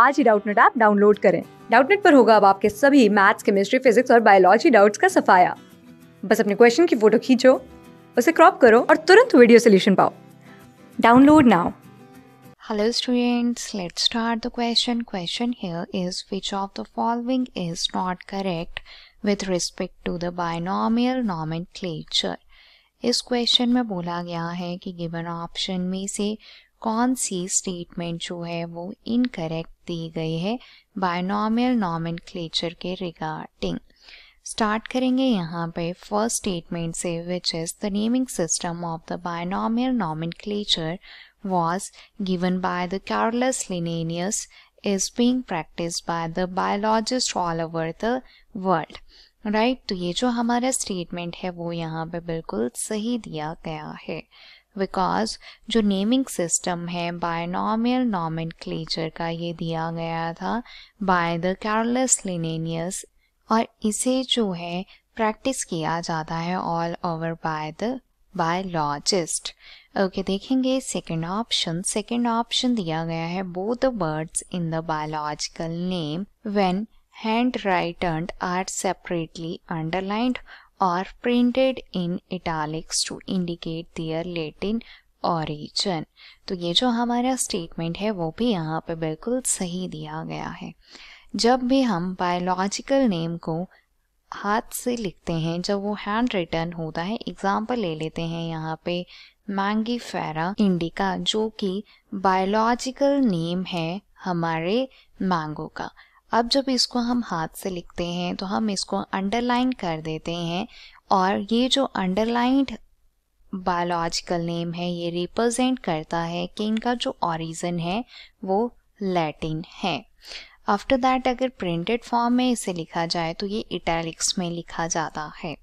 आज ही Doubtnut app download करें डाउटनेट पर होगा अब आपके सभी मैथ्स केमिस्ट्री फिजिक्स और बायोलॉजी डाउट्स का सफाया बस अपने क्वेश्चन की फोटो खींचो उसे क्रॉप करो और तुरंत वीडियो सोल्यूशन पाओ download now hello students let's start the question question here is which of the following is not correct with respect to the binomial nomenclature? इस क्वेश्चन में बोला गया है कि गिवन ऑप्शन में से कौन सी स्टेटमेंट जो है वो इनकरेक्ट दी गई है बायनॉमियल नॉमेनक्लेचर के रिगार्डिंग स्टार्ट करेंगे यहाँ पे फर्स्ट स्टेटमेंट से which is the naming system of the binomial nomenclature was given by the Carolus Linnaeus is being practice by the biologist all over the world right तो ये जो हमारा statement है वो यहाँ पे बिल्कुल सही दिया गया है बिकॉज जो नेमिंग सिस्टम है बायनॉमियल नॉमिन क्लेचर का ये दिया गया था बाय द कैरलेस लिनेनियस और इसे जो है प्रैक्टिस किया जाता है all over by the biologist okay देखेंगे सेकेंड ऑप्शन सेकेंड ऑप्शन दिया गया है both the words in the biological name when handwritten are separately underlined or printed in italics to indicate their Latin origin. तो ये जो हमारा statement है वो भी यहाँ पे बिल्कुल सही दिया गया है जब भी हम बायोलॉजिकल नेम को हाथ से लिखते हैं जब वो हैंड रिटर्न होता है एग्जाम्पल ले लेते हैं यहाँ पे मैंगी फेरा इंडिका जो कि बायोलॉजिकल नेम है हमारे मैंगो का अब जब इसको हम हाथ से लिखते हैं तो हम इसको अंडरलाइन कर देते हैं और ये जो अंडरलाइंड बायोलॉजिकल नेम है ये रिप्रेजेंट करता है कि इनका जो ऑरिजन है वो लैटिन है आफ्टर दैट अगर प्रिंटेड फॉर्म में इसे लिखा जाए तो ये इटैलिक्स में लिखा जाता है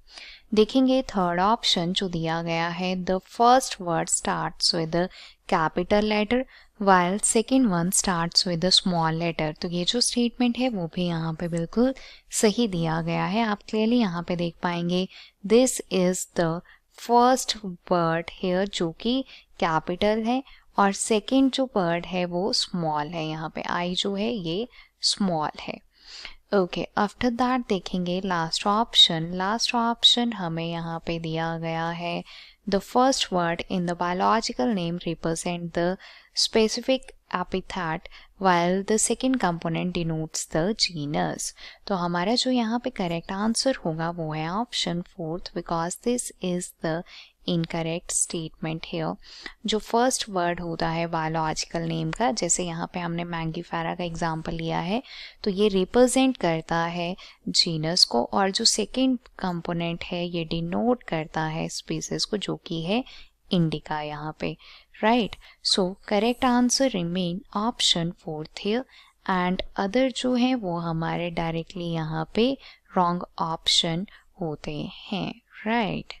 देखेंगे थर्ड ऑप्शन जो दिया गया है the first word start with capital letter while second one start with a small letter तो ये जो स्टेटमेंट है वो भी यहाँ पे बिल्कुल सही दिया गया है आप क्लियरली यहाँ पे देख पाएंगे this is the first word here जो कि कैपिटल है और सेकेंड जो वर्ड है वो स्मॉल है यहाँ पे आई जो है ये स्मॉल है ओके आफ्टर दैट देखेंगे लास्ट ऑप्शन लास्ट ऑप्शन हमें यहाँ पे दिया गया है the first word in the biological name represent the specific epithet while the second component denotes the genus तो हमारा जो यहाँ पे करेक्ट आंसर होगा वो है option fourth because this is the incorrect statement है जो फर्स्ट वर्ड होता है बायोलॉजिकल नेम का जैसे यहाँ पे हमने मैंगीफेरा का एग्जाम्पल लिया है तो ये रिप्रेजेंट करता है जीनस को और जो सेकेंड कंपोनेंट है ये डिनोट करता है स्पीसीज को जो कि है इंडिका यहाँ पे right so correct answer remain option fourth है एंड अदर जो है वो हमारे डायरेक्टली यहाँ पे रॉन्ग ऑप्शन होते हैं राइट right.